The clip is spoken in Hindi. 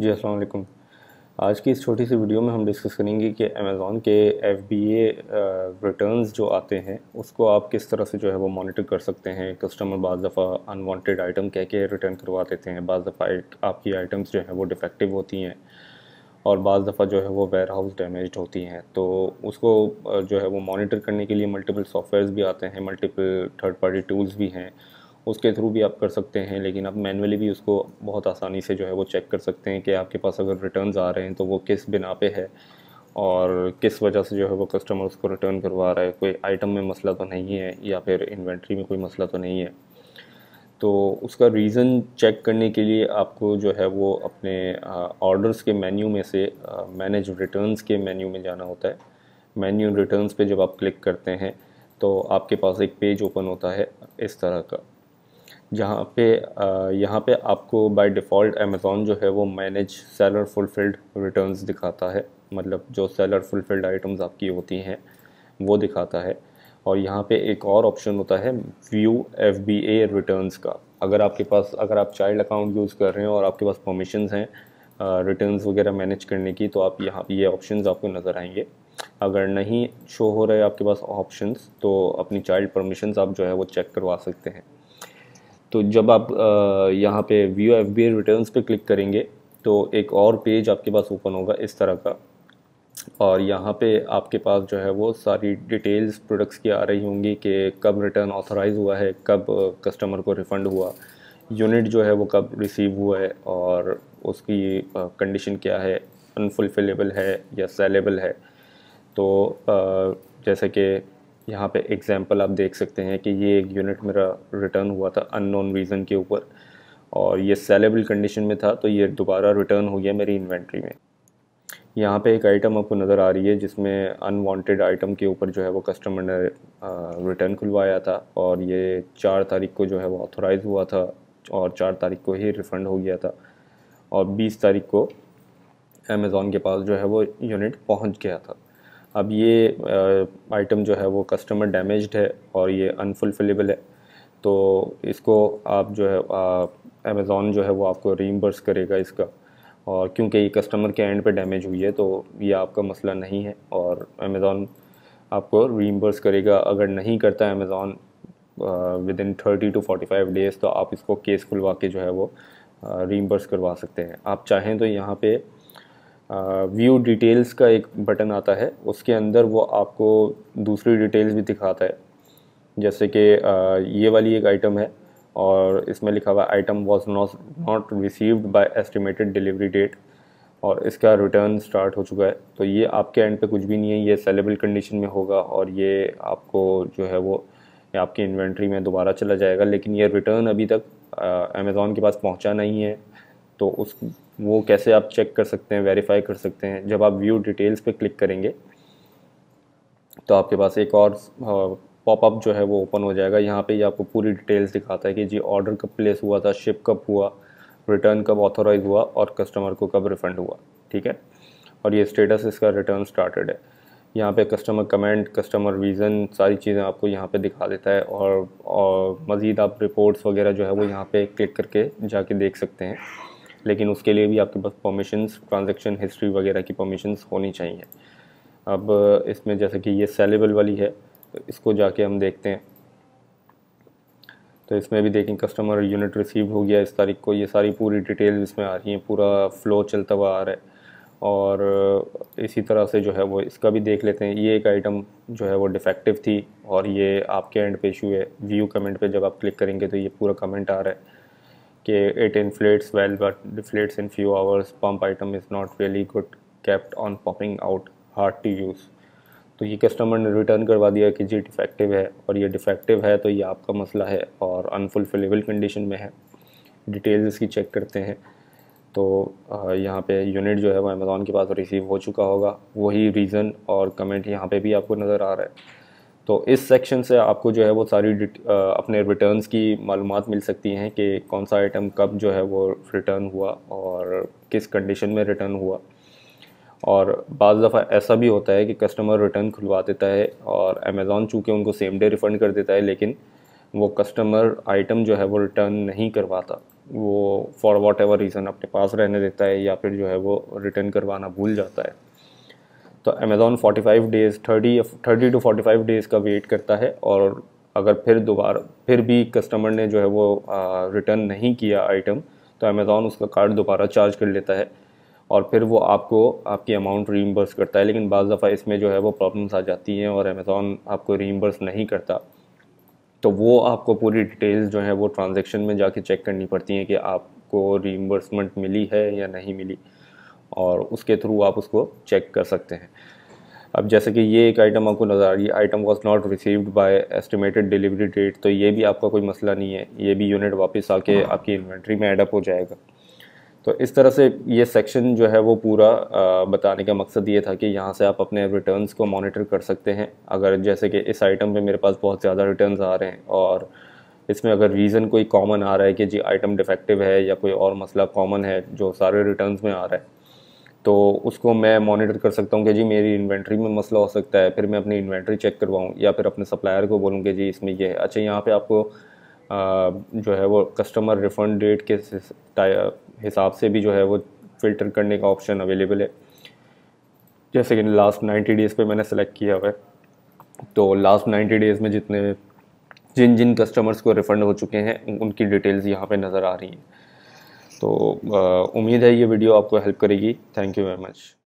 जी अस्सलाम आज की इस छोटी सी वीडियो में हम डिस्कस करेंगे कि अमेज़ॉन के एफ बी ए रिटर्न जो आते हैं उसको आप किस तरह से जो है वो मॉनिटर कर सकते हैं कस्टमर बाज़ दफ़ा अनवांटेड आइटम कह के रिटर्न करवा देते हैं बाज़ दफ़ा आपकी आइटम्स जो हैं वो डिफेक्टिव होती हैं और बज़ दफ़ा जो है वो वेयर हाउस डैमेज होती हैं तो उसको जो है वो मॉनिटर करने के लिए मल्टीपल सॉफ्टवेयर भी आते हैं मल्टीपल थर्ड पार्टी टूल्स भी हैं उसके थ्रू भी आप कर सकते हैं लेकिन आप मैनुअली भी उसको बहुत आसानी से जो है वो चेक कर सकते हैं कि आपके पास अगर रिटर्न आ रहे हैं तो वो किस बिना पे है और किस वजह से जो है वो कस्टमर उसको रिटर्न करवा रहा है कोई आइटम में मसला तो नहीं है या फिर इन्वेंट्री में कोई मसला तो नहीं है तो उसका रीज़न चेक करने के लिए आपको जो है वो अपने ऑर्डर्स के मेन्यू में से मैनेज रिटर्न्स के मेन्यू में जाना होता है मेन्यू रिटर्न्स पे जब आप क्लिक करते हैं तो आपके पास एक पेज ओपन होता है इस तरह का जहाँ पे यहाँ पे आपको बाय डिफ़ॉल्ट अमेज़ोन जो है वो मैनेज सेलर फुलफिल्ड रिटर्न्स दिखाता है मतलब जो सेलर फुलफिल्ड आइटम्स आपकी होती हैं वो दिखाता है और यहाँ पे एक और ऑप्शन होता है view F B A returns का अगर आपके पास अगर आप चाइल्ड अकाउंट यूज़ कर रहे हैं और आपके पास परमिशन हैं रिटर्न वगैरह मैनेज करने की तो आप यहाँ ये ऑप्शन आपको नज़र आएंगे अगर नहीं शो हो रहे आपके पास ऑप्शंस तो अपनी चाइल्ड परमिशंस आप जो है वो चेक करवा सकते हैं तो जब आप यहाँ पे व्यू एफ बी रिटर्न पर क्लिक करेंगे तो एक और पेज आपके पास ओपन होगा इस तरह का और यहाँ पे आपके पास जो है वो सारी डिटेल्स प्रोडक्ट्स की आ रही होंगी कि कब रिटर्न ऑथराइज हुआ है कब कस्टमर को रिफ़ंड हुआ यूनिट जो है वो कब रिसीव हुआ है और उसकी कंडीशन क्या है अनफुलफिलेबल है या सेलेबल है तो जैसे कि यहाँ पे एग्जांपल आप देख सकते हैं कि ये एक यूनिट मेरा रिटर्न हुआ था अननोन रीज़न के ऊपर और ये सेलेबल कंडीशन में था तो ये दोबारा रिटर्न हो गया मेरी इन्वेंट्री में यहाँ पे एक आइटम आपको नज़र आ रही है जिसमें अनवांटेड आइटम के ऊपर जो है वो कस्टमर ने रिटर्न खुलवाया था और ये चार तारीख को जो है वो ऑथोराइज़ हुआ था और चार तारीख को ही रिफ़ंड हो गया था और बीस तारीख को अमेज़ोन के पास जो है वो यूनिट पहुँच गया था अब ये आइटम जो है वो कस्टमर डैमेज्ड है और ये अनफुलफिलेबल है तो इसको आप जो है अमेज़ॉन जो है वो आपको रीमबर्स करेगा इसका और क्योंकि ये कस्टमर के एंड पे डैमेज हुई है तो ये आपका मसला नहीं है और अमेज़ॉन आपको रीमबर्स करेगा अगर नहीं करता Amazon within thirty to forty five days तो आप इसको केस खुलवा के जो है वो रीमबर्स करवा सकते हैं आप चाहें तो यहाँ पे व्यू डिटेल्स का एक बटन आता है उसके अंदर वो आपको दूसरी डिटेल्स भी दिखाता है जैसे कि ये वाली एक आइटम है और इसमें लिखा हुआ item was not received by estimated delivery date और इसका रिटर्न स्टार्ट हो चुका है तो ये आपके एंड पे कुछ भी नहीं है ये सेलेबल कंडीशन में होगा और ये आपको जो है वो आपकी इन्वेंट्री में दोबारा चला जाएगा लेकिन ये रिटर्न अभी तक अमेज़ोन के पास पहुँचा नहीं है तो उस वो कैसे आप चेक कर सकते हैं वेरीफाई कर सकते हैं जब आप व्यू डिटेल्स पे क्लिक करेंगे तो आपके पास एक और पॉपअप जो है वो ओपन हो जाएगा यहाँ पे ये आपको पूरी डिटेल्स दिखाता है कि जी ऑर्डर कब प्लेस हुआ था शिप कब हुआ रिटर्न कब ऑथोराइज हुआ और कस्टमर को कब रिफ़ंड हुआ ठीक है और ये स्टेटस इसका रिटर्न स्टार्टेड है यहाँ पे कस्टमर कमेंट कस्टमर रीज़न सारी चीज़ें आपको यहाँ पे दिखा देता है और, और मज़ीद आप रिपोर्ट्स वगैरह जो है वो यहाँ पे क्लिक करके जाके देख सकते हैं लेकिन उसके लिए भी आपके पास परमिशंस ट्रांजैक्शन हिस्ट्री वगैरह की परमिशंस होनी चाहिए अब इसमें जैसे कि ये सेलेबल वाली है तो इसको जाके हम देखते हैं तो इसमें भी देखें कस्टमर यूनिट रिसीव हो गया इस तारीख को ये सारी पूरी डिटेल इसमें आ रही हैं पूरा फ्लो चलता हुआ आ रहा है और इसी तरह से जो है वो इसका भी देख लेते हैं ये एक आइटम जो है वो डिफेक्टिव थी और ये आपके एंड पे इशू है व्यू कमेंट पे जब आप क्लिक करेंगे तो ये पूरा कमेंट आ रहा है कि it inflates well but deflates in few hours pump item is not really good kept on pumping out hard to use तो ये कस्टमर ने रिटर्न करवा दिया कि जी डिफेक्टिव है और ये डिफेक्टिव है तो ये आपका मसला है और अनफुलफिलेबल कंडीशन में है डिटेल्स इसकी चेक करते हैं तो यहाँ पे यूनिट जो है वो अमेज़ोन के पास रिसीव हो चुका होगा वही रीज़न और कमेंट यहाँ पे भी आपको नज़र आ रहा है तो इस सेक्शन से आपको जो है वो सारी अपने रिटर्न्स की मालूम मिल सकती हैं कि कौन सा आइटम कब जो है वो रिटर्न हुआ और किस कंडीशन में रिटर्न हुआ और बज़ दफ़ा ऐसा भी होता है कि कस्टमर रिटर्न खुलवा देता है और अमेज़ॉन चूँकि उनको सेम डे रिफ़ंड कर देता है लेकिन वो कस्टमर आइटम जो है वो रिटर्न नहीं करवाता वो फॉर वॉट एवर रीज़न अपने पास रहने देता है या फिर जो है वो रिटर्न करवाना भूल जाता है तो अमेज़ोन 45 डेज़ 30 30 टू 45 डेज़ का वेट करता है और अगर फिर दोबारा फिर भी कस्टमर ने जो है वो रिटर्न नहीं किया आइटम तो अमेज़ॉन उसका कार्ड दोबारा चार्ज कर लेता है और फिर वो आपको आपकी अमाउंट रीम्बर्स करता है लेकिन बज़ दफ़ा इसमें जो है वो प्रॉब्लम्स आ जाती हैं और अमेज़ॉन आपको रीम्बर्स नहीं करता तो वो आपको पूरी डिटेल्स जो है वो ट्रांजेक्शन में जाके चेक करनी पड़ती हैं कि आपको रीम्बर्समेंट मिली है या नहीं मिली और उसके थ्रू आप उसको चेक कर सकते हैं अब जैसे कि ये एक आइटम आपको नज़र आ रही है item was not received by estimated delivery date तो ये भी आपका कोई मसला नहीं है ये भी यूनिट वापस आके हाँ। आपकी इन्वेंट्री में एडअप हो जाएगा तो इस तरह से ये सेक्शन जो है वो पूरा बताने का मकसद ये था कि यहाँ से आप अपने रिटर्न्स को मॉनिटर कर सकते हैं अगर जैसे कि इस आइटम पे मेरे पास बहुत ज़्यादा रिटर्न्स आ रहे हैं और इसमें अगर रीज़न कोई कॉमन आ रहा है कि जी आइटम डिफेक्टिव है या कोई और मसला कॉमन है जो सारे रिटर्न्स में आ रहा है तो उसको मैं मॉनिटर कर सकता हूँ कि जी मेरी इन्वेंट्री में मसला हो सकता है फिर मैं अपनी इन्वेंट्री चेक करवाऊँ या फिर अपने सप्लायर को बोलूँ कि जी इसमें ये है अच्छा यहाँ पे आपको आ, जो है वो कस्टमर रिफंड डेट के हिसाब से भी जो है वो फ़िल्टर करने का ऑप्शन अवेलेबल है जैसे कि लास्ट नाइन्टी डेज़ पे मैंने सेलेक्ट किया हुआ है तो लास्ट नाइन्टी डेज़ में जितने जिन जिन कस्टमर्स को रिफ़ंड हो चुके हैं उनकी डिटेल्स यहाँ पे नज़र आ रही हैं तो उम्मीद है ये वीडियो आपको हेल्प करेगी थैंक यू वेरी मच